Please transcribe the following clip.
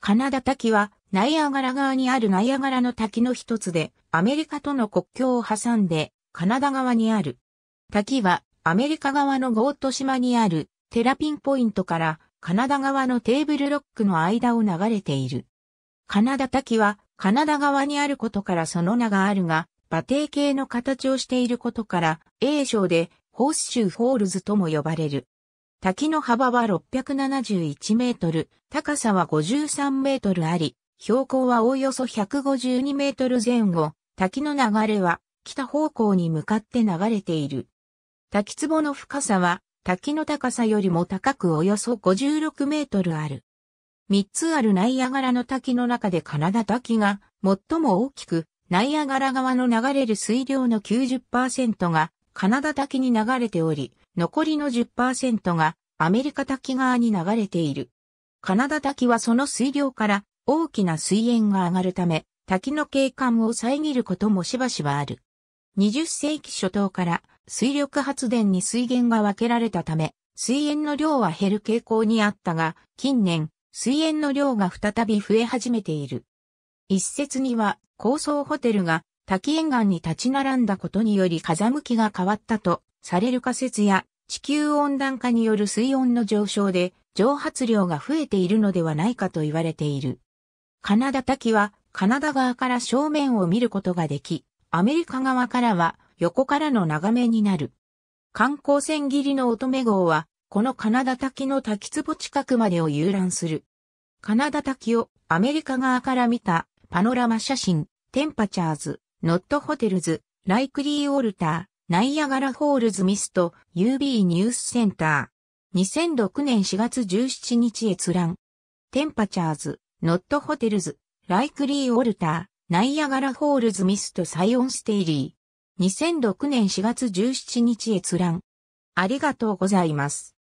カナダ滝は、ナイアガラ側にあるナイアガラの滝の一つで、アメリカとの国境を挟んで、カナダ側にある。滝は、アメリカ側のゴート島にある、テラピンポイントから、カナダ側のテーブルロックの間を流れている。カナダ滝は、カナダ側にあることからその名があるが、馬蹄形の形をしていることから、英称で、ホースシューフォールズとも呼ばれる。滝の幅は671メートル、高さは53メートルあり、標高はおおよそ152メートル前後、滝の流れは北方向に向かって流れている。滝壺の深さは滝の高さよりも高くおよそ56メートルある。三つあるナイアガラの滝の中でカナダ滝が最も大きく、ナイアガラ側の流れる水量の90%がカナダ滝に流れており、残りの10%がアメリカ滝側に流れている。カナダ滝はその水量から大きな水源が上がるため、滝の景観を遮ることもしばしばある。20世紀初頭から水力発電に水源が分けられたため、水源の量は減る傾向にあったが、近年、水源の量が再び増え始めている。一説には、高層ホテルが滝沿岸に立ち並んだことにより風向きが変わったとされる仮説や地球温暖化による水温の上昇で蒸発量が増えているのではないかと言われている。カナダ滝はカナダ側から正面を見ることができ、アメリカ側からは横からの眺めになる。観光船切りの乙女号は、このカナダ滝の滝壺近くまでを遊覧する。カナダ滝をアメリカ側から見たパノラマ写真、テンパチャーズ、ノットホテルズ、ライクリーオルター、ナイアガラホールズミスト UB ニュースセンター。2006年4月17日閲覧。テンパチャーズ、ノットホテルズ、ライクリーオルター、ナイアガラホールズミストサイオンステイリー。2006年4月17日閲覧。ありがとうございます。